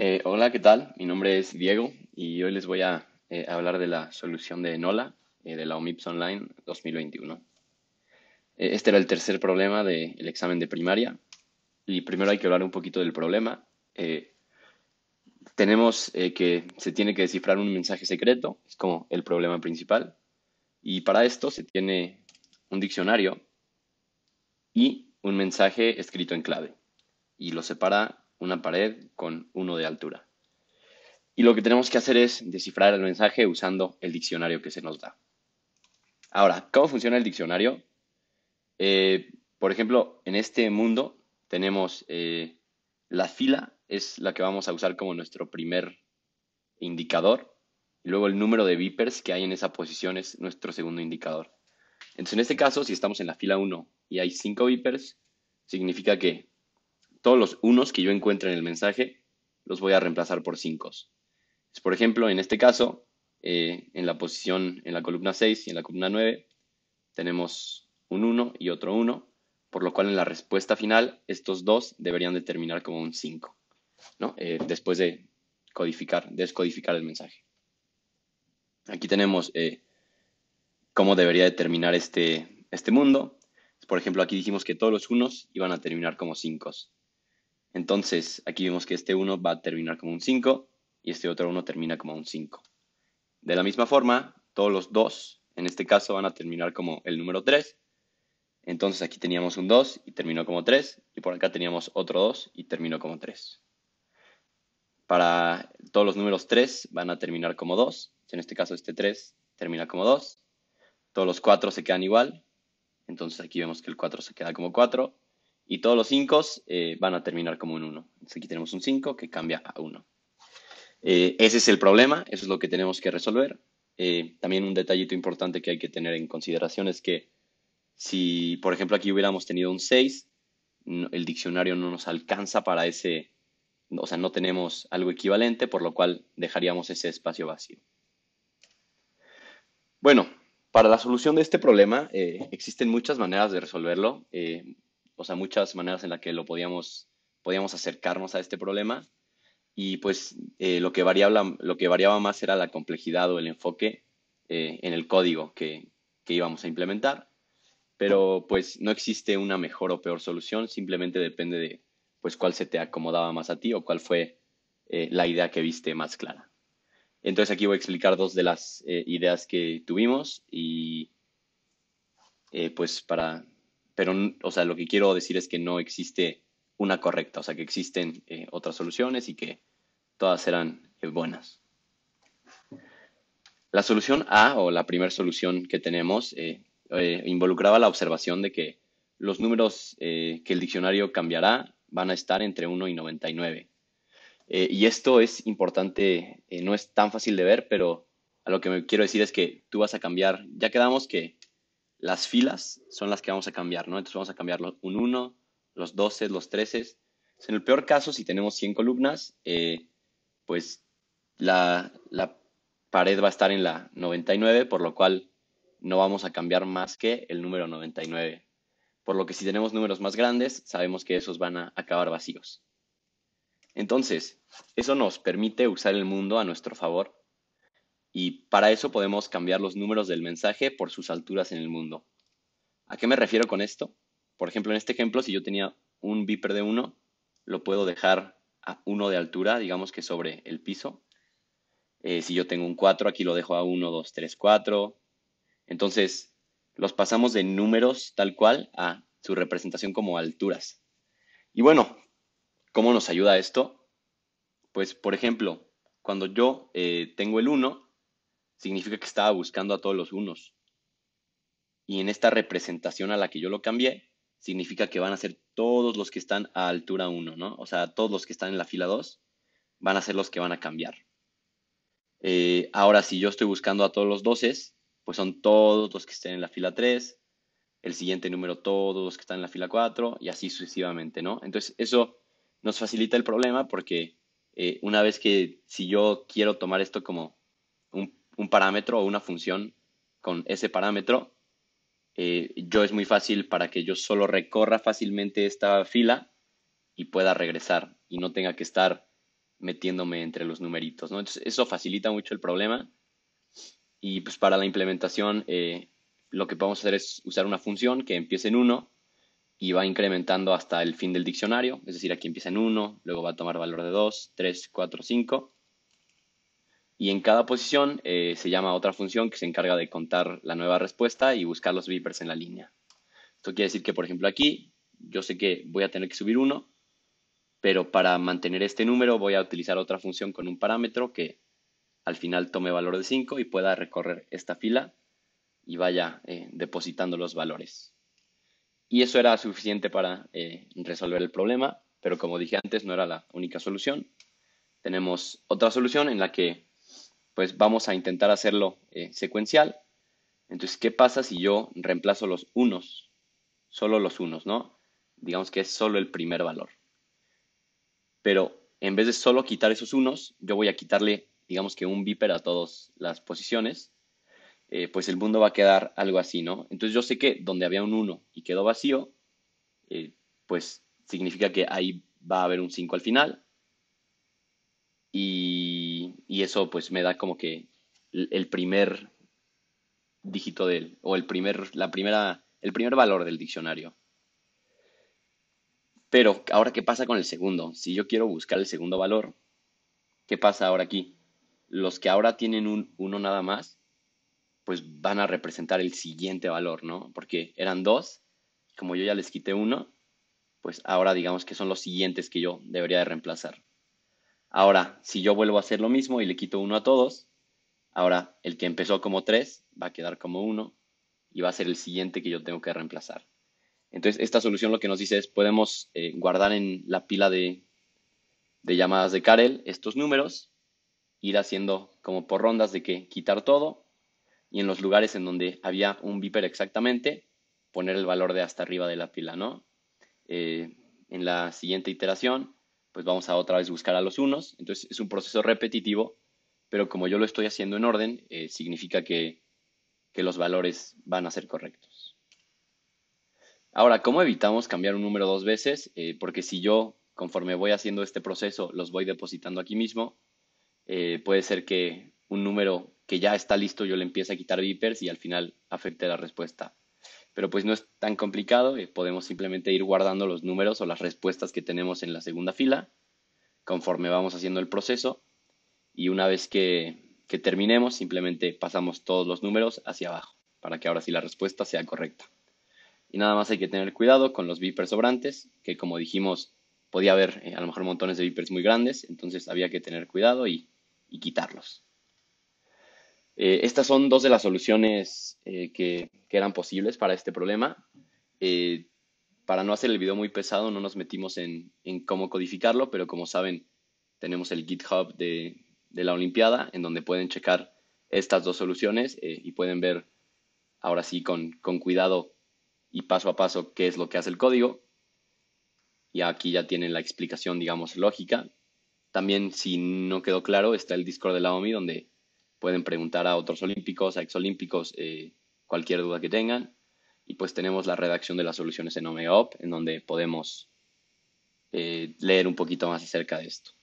Eh, hola, ¿qué tal? Mi nombre es Diego y hoy les voy a eh, hablar de la solución de NOLA eh, de la OMIPS Online 2021. este era el tercer problema del examen de primaria y primero hay que hablar un poquito del problema. tenemos que se tiene que descifrar un mensaje secreto, es como el problema principal, y para esto se tiene un diccionario y un mensaje escrito en clave y lo separa una pared con uno de altura. Y lo que tenemos que hacer es descifrar el mensaje usando el diccionario que se nos da. Ahora, ¿cómo funciona el diccionario? Eh, por ejemplo, en este mundo tenemos eh, la fila, es la que vamos a usar como nuestro primer indicador. Y luego el número de vipers que hay en esa posición es nuestro segundo indicador. Entonces, en este caso, si estamos en la fila 1 y hay 5 vipers, significa que todos los unos que yo encuentre en el mensaje los voy a reemplazar por cinco. Por ejemplo, en este caso, eh, en la posición, en la columna 6 y en la columna 9, tenemos un 1 y otro 1, por lo cual en la respuesta final estos dos deberían determinar como un 5, ¿no? Eh, después de codificar, descodificar el mensaje. Aquí tenemos eh, cómo debería determinar este, este mundo. Por ejemplo, aquí dijimos que todos los unos iban a terminar como 5. Entonces, aquí vemos que este 1 va a terminar como un 5 y este otro 1 termina como un 5. De la misma forma, todos los 2, en este caso, van a terminar como el número 3. Entonces aquí teníamos un 2 y terminó como 3, y por acá teníamos otro 2 y terminó como 3. Para todos los números 3 van a terminar como 2, en este caso este 3 termina como 2. Todos los 4 se quedan igual, entonces aquí vemos que el 4 se queda como 4, y todos los 5 eh, van a terminar como un 1. Aquí tenemos un 5 que cambia a 1. Eh, ese es el problema, eso es lo que tenemos que resolver. Eh, también un detallito importante que hay que tener en consideración es que si, por ejemplo, aquí hubiéramos tenido un 6, el diccionario no nos alcanza para ese, o sea, no tenemos algo equivalente, por lo cual dejaríamos ese espacio vacío. Bueno, para la solución de este problema existen muchas maneras de resolverlo o sea, muchas maneras en las que lo podíamos, podíamos acercarnos a este problema y pues eh, lo, que variaba, lo que variaba más era la complejidad o el enfoque eh, en el código que, que íbamos a implementar, pero pues no existe una mejor o peor solución, simplemente depende de pues cuál se te acomodaba más a ti o cuál fue eh, la idea que viste más clara. Entonces aquí voy a explicar dos de las ideas que tuvimos y pues para pero, o sea, lo que quiero decir es que no existe una correcta, o sea, que existen eh, otras soluciones y que todas serán eh, buenas. La solución A, o la primera solución que tenemos, eh, involucraba la observación de que los números que el diccionario cambiará van a estar entre 1 y 99. y esto es importante, no es tan fácil de ver, pero a lo que me quiero decir es que tú vas a cambiar, ya quedamos que las filas son las que vamos a cambiar, ¿no? Entonces vamos a cambiar un 1, los 12, los 13. En el peor caso, si tenemos 100 columnas, eh, pues la, la, pared va a estar en la 99, por lo cual no vamos a cambiar más que el número 99. Por lo que si tenemos números más grandes, sabemos que esos van a acabar vacíos. Entonces, eso nos permite usar el mundo a nuestro favor y para eso podemos cambiar los números del mensaje por sus alturas en el mundo. ¿A qué me refiero con esto? Por ejemplo, en este ejemplo, si yo tenía un viper de 1, lo puedo dejar a 1 de altura, digamos que sobre el piso. Eh, si yo tengo un 4, aquí lo dejo a 1, 2, 3, 4. Entonces, los pasamos de números tal cual a su representación como alturas. Y bueno, ¿cómo nos ayuda esto? Pues, por ejemplo, cuando yo eh, tengo el 1, significa que estaba buscando a todos los unos. Y en esta representación a la que yo lo cambié, significa que van a ser todos los que están a altura 1, ¿no? O sea, todos los que están en la fila 2 van a ser los que van a cambiar. Eh, ahora, si yo estoy buscando a todos los 12, pues son todos los que estén en la fila 3, el siguiente número todos los que están en la fila 4 y así sucesivamente, ¿no? Entonces, eso nos facilita el problema porque eh, una vez que si yo quiero tomar esto como un parámetro o una función con ese parámetro, eh, yo es muy fácil para que yo solo recorra fácilmente esta fila y pueda regresar y no tenga que estar metiéndome entre los numeritos, Entonces, eso facilita mucho el problema y pues para la implementación eh, lo que podemos hacer es usar una función que empiece en 1 y va incrementando hasta el fin del diccionario, es decir, aquí empieza en 1, luego va a tomar valor de 2, 3, 4, 5 y en cada posición eh, se llama otra función que se encarga de contar la nueva respuesta y buscar los vipers en la línea. Esto quiere decir que, por ejemplo, aquí yo sé que voy a tener que subir uno, pero para mantener este número voy a utilizar otra función con un parámetro que al final tome valor de 5 y pueda recorrer esta fila y vaya eh, depositando los valores. Y eso era suficiente para eh, resolver el problema, pero como dije antes, no era la única solución. Tenemos otra solución en la que pues vamos a intentar hacerlo eh, secuencial. Entonces, ¿qué pasa si yo reemplazo los unos? Solo los unos, ¿no? Digamos que es solo el primer valor. Pero en vez de solo quitar esos unos, yo voy a quitarle, digamos que un viper a todas las posiciones. Eh, pues el mundo va a quedar algo así, ¿no? Entonces yo sé que donde había un 1 y quedó vacío, eh, pues significa que ahí va a haber un 5 al final. Y y eso pues me da como que el primer dígito del, o el primer, la primera, el primer valor del diccionario. Pero ahora, ¿qué pasa con el segundo? Si yo quiero buscar el segundo valor, ¿qué pasa ahora aquí? Los que ahora tienen un uno nada más, pues van a representar el siguiente valor, ¿no? Porque eran dos, como yo ya les quité uno, pues ahora digamos que son los siguientes que yo debería de reemplazar. Ahora, si yo vuelvo a hacer lo mismo y le quito uno a todos, ahora el que empezó como tres va a quedar como uno y va a ser el siguiente que yo tengo que reemplazar. Entonces, esta solución lo que nos dice es, podemos eh, guardar en la pila de, llamadas de Karel estos números, ir haciendo como por rondas de que quitar todo y en los lugares en donde había un viper exactamente, poner el valor de hasta arriba de la pila, ¿no? Eh, en la siguiente iteración pues vamos a otra vez buscar a los unos. Entonces es un proceso repetitivo, pero como yo lo estoy haciendo en orden, eh, significa que, los valores van a ser correctos. Ahora, ¿cómo evitamos cambiar un número dos veces? Eh, porque si yo, conforme voy haciendo este proceso, los voy depositando aquí mismo, eh, puede ser que un número que ya está listo yo le empiece a quitar vipers y al final afecte la respuesta pero pues no es tan complicado, eh, podemos simplemente ir guardando los números o las respuestas que tenemos en la segunda fila conforme vamos haciendo el proceso y una vez que, terminemos simplemente pasamos todos los números hacia abajo para que ahora sí la respuesta sea correcta. Y nada más hay que tener cuidado con los vipers sobrantes, que como dijimos, podía haber eh, a lo mejor montones de vipers muy grandes, entonces había que tener cuidado y quitarlos. Eh, estas son dos de las soluciones eh, que, eran posibles para este problema. Eh, para no hacer el video muy pesado, no nos metimos en, cómo codificarlo, pero como saben, tenemos el GitHub de, la Olimpiada, en donde pueden checar estas dos soluciones y pueden ver ahora sí con, con cuidado y paso a paso qué es lo que hace el código. Y aquí ya tienen la explicación, digamos, lógica. También, si no quedó claro, está el Discord de la OMI, donde pueden preguntar a otros olímpicos, a exolímpicos, eh, cualquier duda que tengan. Y pues tenemos la redacción de las soluciones en OmegaOp, en donde podemos eh, leer un poquito más acerca de esto.